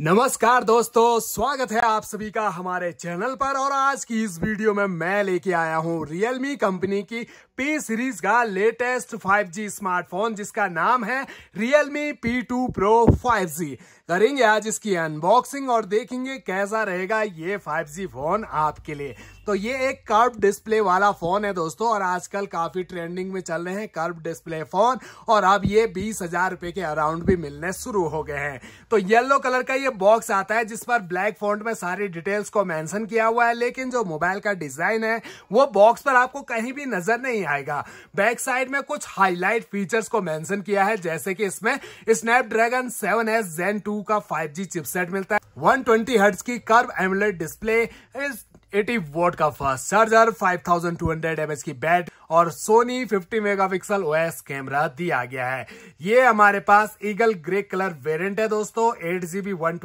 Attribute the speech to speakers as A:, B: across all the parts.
A: नमस्कार दोस्तों स्वागत है आप सभी का हमारे चैनल पर और आज की इस वीडियो में मैं लेके आया हूँ Realme कंपनी की पी सीरीज का लेटेस्ट 5G स्मार्टफोन जिसका नाम है Realme P2 Pro 5G करेंगे आज इसकी अनबॉक्सिंग और देखेंगे कैसा रहेगा ये 5G फोन आपके लिए तो ये एक कर्व डिस्प्ले वाला फोन है दोस्तों और आजकल काफी ट्रेंडिंग में चल रहे हैं कर्व डिस्प्ले फोन और अब ये बीस हजार रुपए के अराउंड भी मिलने शुरू हो गए हैं तो येलो कलर का ये बॉक्स आता है जिस पर ब्लैक फोन में सारी डिटेल्स को मैंशन किया हुआ है लेकिन जो मोबाइल का डिजाइन है वो बॉक्स पर आपको कहीं भी नजर नहीं आएगा बैक साइड में कुछ हाईलाइट फीचर्स को मैंशन किया है जैसे कि इसमें Snapdragon seven S Gen two two का फाइव जी चिपसेट मिलता है वन ट्वेंटी हर्ट की कर्व एमलेट डिस्प्ले इस 80 वोट का फास्ट चार्जर 5200 थाउजेंड की बैट और सोनी 50 मेगापिक्सल ओएस कैमरा दिया गया है ये हमारे पास ईगल ग्रे कलर वेरिएंट है दोस्तों एट जीबी वन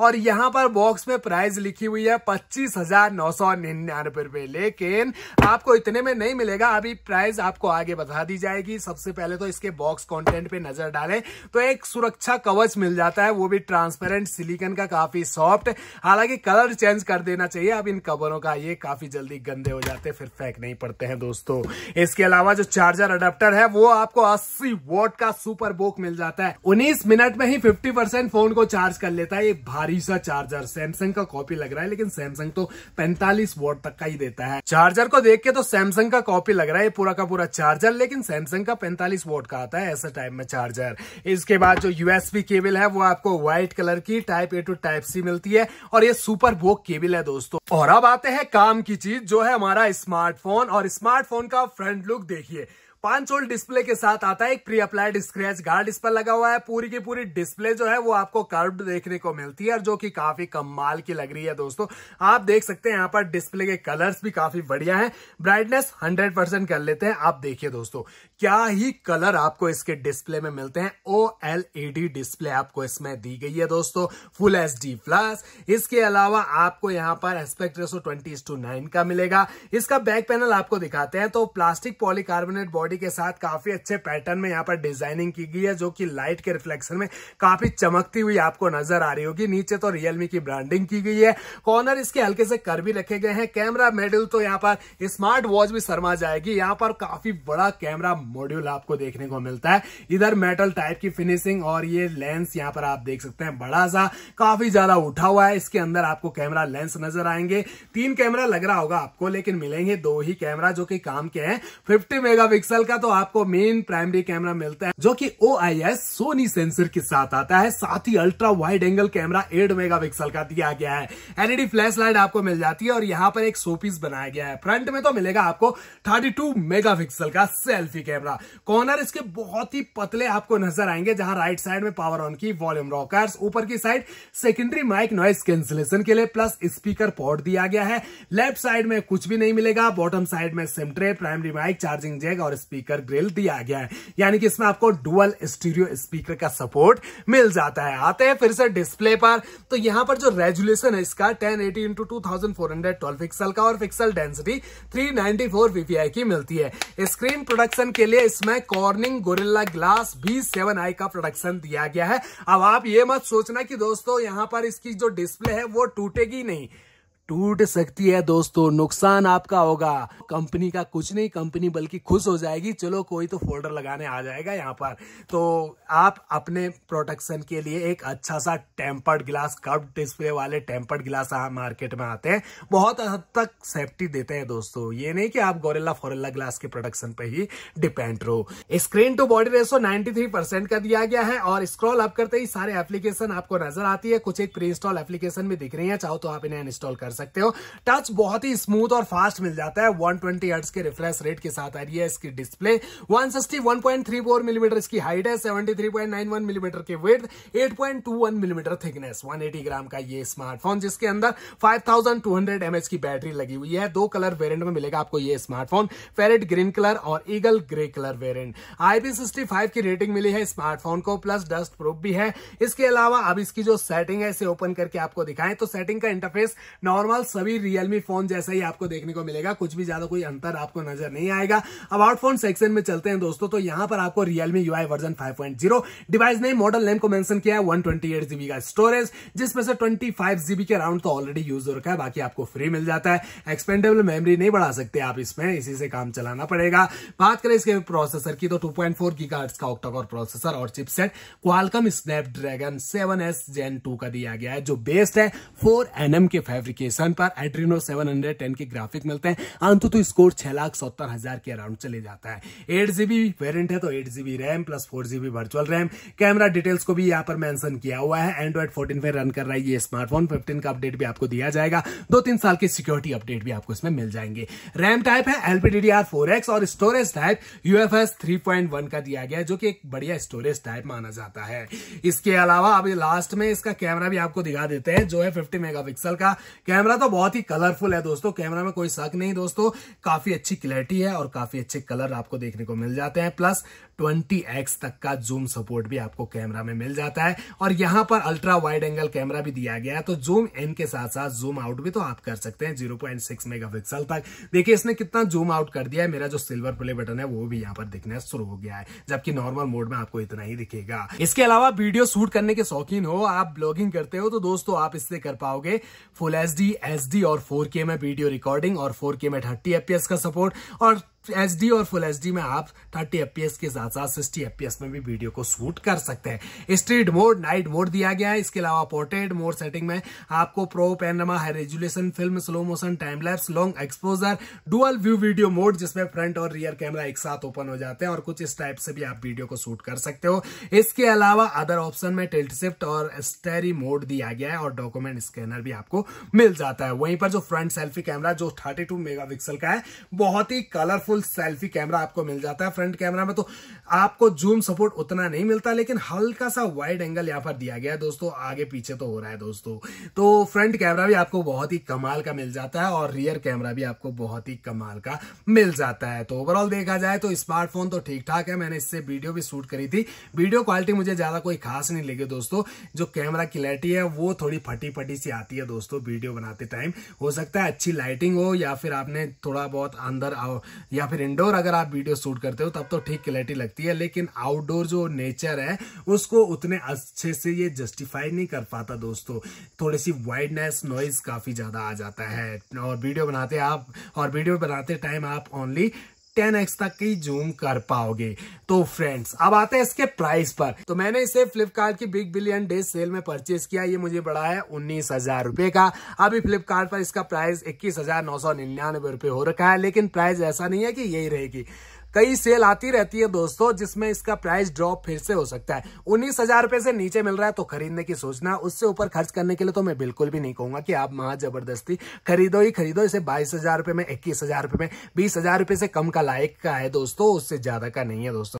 A: और यहाँ पर बॉक्स में प्राइस लिखी हुई है पच्चीस हजार नौ सौ निन्यानबे रूपए लेकिन आपको इतने में नहीं मिलेगा अभी प्राइस आपको आगे बता दी जाएगी सबसे पहले तो इसके बॉक्स कॉन्टेंट पे नजर डाले तो एक सुरक्षा कवच मिल जाता है वो भी ट्रांसपेरेंट सिलीकन का काफी सॉफ्ट हालांकि कलर चेंज कर देना चाहिए अब इन कवरों का ये काफी जल्दी गंदे हो जाते फिर फेंक नहीं पड़ते हैं दोस्तों दोस्तों इसके अलावा जो चार्जर अडेप्टर है वो आपको 80 वोट का सुपर बोक मिल जाता है 19 मिनट में ही 50 परसेंट फोन को चार्ज कर लेता है ये भारी सा चार्जर सैमसंग का कॉपी लग रहा है लेकिन सैमसंग तो 45 वोट तक का ही देता है चार्जर को देख के तो सैमसंग का कॉपी लग रहा है पूरा का पूरा चार्जर लेकिन सैमसंग का पैंतालीस वोट का आता है ऐसे टाइप में चार्जर इसके बाद जो यूएसबी केबल है वो आपको व्हाइट कलर की type A to type C मिलती है और ये सुपर बोक केबल है दोस्तों और अब आते हैं काम की चीज जो है हमारा स्मार्टफोन और स्मार्टफोन का फ्रंट लुक देखिए पांच ओल्ड डिस्प्ले के साथ आता है एक प्री अप्लाइड स्क्रैच गार्ड इस पर लगा हुआ है पूरी की पूरी डिस्प्ले जो है वो आपको कर्व देखने को मिलती है जो कि काफी कमाल की लग रही है दोस्तों आप देख सकते हैं यहाँ पर डिस्प्ले के कलर्स भी काफी बढ़िया है ब्राइटनेस हंड्रेड परसेंट कर लेते हैं आप देखिए दोस्तों क्या ही कलर आपको इसके डिस्प्ले में मिलते हैं ओ डिस्प्ले e आपको इसमें दी गई है दोस्तों फुल एच डी प्लस इसके अलावा आपको यहाँ पर एस्पेक्ट रेसो ट्वेंटी का मिलेगा इसका बैक पैनल आपको दिखाते हैं तो प्लास्टिक पॉलीकार्बोनेट बॉडी के साथ काफी अच्छे पैटर्न में यहाँ पर डिजाइनिंग की गई है जो कि लाइट के रिफ्लेक्शन में काफी चमकती हुई आपको नजर आ रही होगी नीचे तो रियलमी की ब्रांडिंग की गई है कॉर्नर इसके हल्के से कर भी रखे गए हैं कैमरा मेड्यूल तो यहाँ पर स्मार्ट वॉच भी शर्मा जाएगी यहाँ पर काफी बड़ा कैमरा मॉड्यूल आपको देखने को मिलता है इधर मेटल टाइप की फिनिशिंग और ये लेंस यहाँ पर आप देख सकते हैं बड़ा सा काफी ज्यादा उठा हुआ है इसके अंदर आपको कैमरा लेंस नजर आएंगे तीन कैमरा लग रहा होगा आपको लेकिन मिलेंगे दो ही कैमरा जो कि काम के हैं फिफ्टी मेगा मॉडल का तो आपको मेन प्राइमरी कैमरा मिलता है जो कि ओ सोनी सेंसर के साथ आता है साथ ही ultra wide angle camera eight megapixel का दिया गया है एलईडी फ्लैश लाइट आपको मिल जाती है और यहाँ पर एक सोपीस बनाया गया है फ्रंट में तो मिलेगा आपको थर्टी टू का सेल्फी कैमरा कॉर्नर इसके बहुत ही पतले आपको नजर आएंगे जहां राइट साइड में पावर ऑन की वॉल्यूम रॉकर्स ऊपर की side secondary mic noise cancellation के लिए प्लस स्पीकर पॉट दिया गया है लेफ्ट साइड में कुछ भी नहीं मिलेगा बॉटम साइड में SIM tray primary mic charging jack और स्पीकर ग्रिल दिया गया है यानी कि इसमें आपको डुअल स्टीरियो स्पीकर का सपोर्ट मिल जाता है आते हैं फिर से डिस्प्ले पर तो यहाँ पर जो रेजुलेशन है इसका ten eighty into two thousand four hundred twelve pixel का और pixel density three ninety four PPI की मिलती है स्क्रीन प्रोडक्शन के लिए इसमें Corning Gorilla Glass B seven I का प्रोडक्शन दिया गया है अब आप ये मत सोचना की दोस्तों यहाँ पर इसकी जो डिस्प्ले है वो टूटेगी नहीं टूट सकती है दोस्तों नुकसान आपका होगा कंपनी का कुछ नहीं कंपनी बल्कि खुश हो जाएगी चलो कोई तो फोल्डर लगाने आ जाएगा यहाँ पर तो आप अपने प्रोटेक्शन के लिए एक अच्छा सा टेम्पर्ड ग्लास कप डिस्प्ले वाले टेम्पर्ड ग्लास मार्केट में आते हैं बहुत हद तक सेफ्टी देते हैं दोस्तों ये नहीं कि आप गोरेला फोरेला ग्लास के प्रोडक्शन पे ही डिपेंड रहो स्क्रीन टू बॉडी रेसो 93% का दिया गया है और स्क्रॉल अप करते ही सारे एप्लीकेशन आपको नजर आती है कुछ एक प्री इंस्टॉल एप्लीकेशन भी दिख रही है चाहो तो आप इन्हें इंस्टॉल कर सकते हो टच बहुत ही स्मूथ और फास्ट मिल जाता है 120 ट्वेंटी के रिफ्रेश रेट के साथ आ रही है इसकी डिस्प्ले 161.34 मिलीमीटर इसकी हाइट है 73.91 मिलीमीटर mm के weight 8.21 millimetre mm thickness 180 gram का ये स्मार्टफोन जिसके अंदर 5200 एमएच की बैटरी लगी हुई है दो कलर वेरियंट में मिलेगा आपको ये स्मार्टफोन फेरेट ग्रीन कलर और eagle grey colour variant IP की रेटिंग मिली है स्मार्टफोन को प्लस डस्ट प्रूफ भी है इसके अलावा अब इसकी जो सेटिंग है इसे ओपन करके आपको दिखाएं तो सेटिंग का इंटरफेस नॉर्मल नॉर्मल सभी रियलमी फोन जैसा ही आपको देखने को मिलेगा कुछ भी ज्यादा कोई अंतर आपको नजर नहीं आएगा अबाउट फोन सेक्शन में चलते हैं दोस्तों तो यहाँ पर आपको Realme UI version five device ने मॉडल नेम को मेंशन किया है 128 जीबी का स्टोरेज जिसमें से ट्वेंटी जीबी के अराउंड तो ऑलरेडी यूज हो रखा है बाकी आपको फ्री मिल जाता है एक्सपेंडेबल मेमरी नहीं बढ़ा सकते आप इसमें इसी से काम चलाना पड़ेगा बात करें इसके प्रोसेसर की तो टू पॉइंट फोर का ऑक्टाकोर प्रोसेसर और chipset Qualcomm Snapdragon seven S Gen two का दिया गया है जो बेस्ड है फोर एनएम के फेब्रिकेशन निशान पर एड्रीनो सेवन 710 के ग्राफिक मिलते हैं अंतु तो स्कोर छह लाख सत्तर हजार के अराउंड चले जाता है एट जीबी वेरियंट है तो eight GB RAM plus four GB virtual RAM camera details को भी यहाँ पर मेंशन किया हुआ है एंड्रॉइड फोर्टीन पे रन कर रहा है ये स्मार्टफोन फिफ्टीन का अपडेट भी आपको दिया जाएगा दो तीन साल की सिक्योरिटी अपडेट भी आपको इसमें मिल जाएंगे रैम टाइप है एलपीडीडीआर फोर एक्स और storage type UFS three point one का दिया गया जो कि एक बढ़िया स्टोरेज टाइप माना जाता है इसके अलावा अभी लास्ट में इसका कैमरा भी आपको दिखा देते हैं जो है फिफ्टी मेगापिक्सल का कैमरा कैमरा तो बहुत ही कलरफुल है दोस्तों कैमरा में कोई शक नहीं दोस्तों काफी अच्छी क्लैरिटी है और काफी अच्छे कलर आपको देखने को मिल जाते हैं प्लस 20x तक का जूम सपोर्ट भी आपको कैमरा में मिल जाता है और यहाँ पर अल्ट्रा वाइड एंगल कैमरा भी दिया गया है तो जूम इन के साथ साथ जूम आउट भी तो आप कर सकते हैं 0.6 मेगापिक्सल तक देखिए इसने कितना जूम आउट कर दिया है मेरा जो सिल्वर प्ले बटन है वो भी यहाँ पर दिखना शुरू हो गया है जबकि नॉर्मल मोड में आपको इतना ही दिखेगा इसके अलावा वीडियो शूट करने के शौकीन हो आप ब्लॉगिंग करते हो तो दोस्तों आप इससे कर पाओगे फुल एच एच डी और फोर के में वीडियो रिकॉर्डिंग और फोर के में थर्टी एफ का सपोर्ट और एच और फुल एच में आप थर्टी एफ के साथ साथ सिक्सटी एफ में भी वीडियो को शूट कर सकते हैं स्ट्रीट मोड नाइट मोड दिया गया है इसके अलावा पोर्ट्रेट मोड सेटिंग में आपको pro panorama high resolution film slow motion time lapse long exposure dual view video mode जिसमें फ्रंट और रियर कैमरा एक साथ ओपन हो जाते हैं और कुछ इस टाइप से भी आप वीडियो को शूट कर सकते हो इसके अलावा अदर ऑप्शन में टेल्ट शिफ्ट और स्टेरी मोड दिया गया है और डॉक्यूमेंट स्कैनर भी आपको मिल जाता है वहीं पर जो फ्रंट सेल्फी कैमरा जो थर्टी पिक्सल का है बहुत ही कलरफुल फुल सेल्फी कैमरा आपको मिल जाता है फ्रंट कैमरा में तो आपको जूम सपोर्ट उतना नहीं मिलता लेकिन हल्का सा वाइड एंगल यहाँ पर दिया गया है दोस्तों आगे पीछे तो हो रहा है दोस्तों तो फ्रंट कैमरा भी आपको बहुत ही कमाल का मिल जाता है और रियर कैमरा भी आपको बहुत ही कमाल का मिल जाता है तो ओवरऑल देखा जाए तो स्मार्टफोन तो ठीक ठाक है मैंने इससे वीडियो भी शूट करी थी वीडियो क्वालिटी मुझे ज्यादा कोई खास नहीं लगी दोस्तों जो कैमरा क्लैरिटी है वो थोड़ी फटी फटी सी आती है दोस्तों वीडियो बनाते टाइम हो सकता है अच्छी लाइटिंग हो या फिर आपने थोड़ा बहुत अंदर या फिर इंडोर अगर आप वीडियो शूट करते हो तब तो ठीक क्लैरिटी लगती है लेकिन आउटडोर जो नेचर है उसको उतने अच्छे से ये जस्टिफाई नहीं कर पाता दोस्तों थोड़ी सी वाइडनेस नॉइज काफ़ी ज़्यादा आ जाता है और वीडियो बनाते आप और वीडियो बनाते टाइम आप ओनली एक्स तक की जूम कर पाओगे तो फ्रेंड्स अब आते हैं इसके प्राइस पर तो मैंने इसे फ्लिपकार्ट की बिग बिलियन डे सेल में परचेज किया ये मुझे बड़ा है उन्नीस हजार रूपए का अभी फ्लिपकार्ट पर इसका प्राइस इक्कीस हजार नौ सौ निन्यानवे रुपए हो रखा है लेकिन प्राइस ऐसा नहीं है कि यही रहेगी कई सेल आती रहती है दोस्तों जिसमें इसका प्राइस ड्रॉप फिर से हो सकता है उन्नीस हजार रुपए से नीचे मिल रहा है तो खरीदने की सोचना उससे ऊपर खर्च करने के लिए तो मैं बिल्कुल भी नहीं कहूंगा कि आप महा जबरदस्ती खरीदो ही खरीदो इसे बाईस हजार रुपए में इक्कीस हजार रुपए में बीस हजार से कम का लायक का है दोस्तों उससे ज्यादा का नहीं है दोस्तों